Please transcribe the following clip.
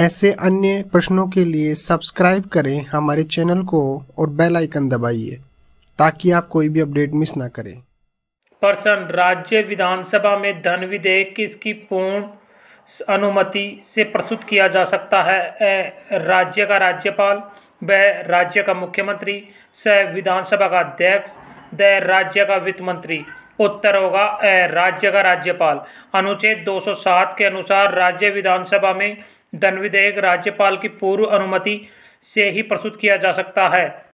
ऐसे अन्य प्रश्नों के लिए सब्सक्राइब करें हमारे चैनल को और बेल आइकन दबाइए ताकि आप कोई भी अपडेट मिस ना करें प्रश्न राज्य विधानसभा में धन विधेयक किसकी पूर्ण अनुमति से प्रस्तुत किया जा सकता है ए राज्य का राज्यपाल व राज्य का मुख्यमंत्री स विधानसभा का अध्यक्ष द राज्य का वित्त मंत्री उत्तर होगा ए राज्य का राज्यपाल अनुच्छेद 207 के अनुसार राज्य विधानसभा में धन विधेयक राज्यपाल की पूर्व अनुमति से ही प्रस्तुत किया जा सकता है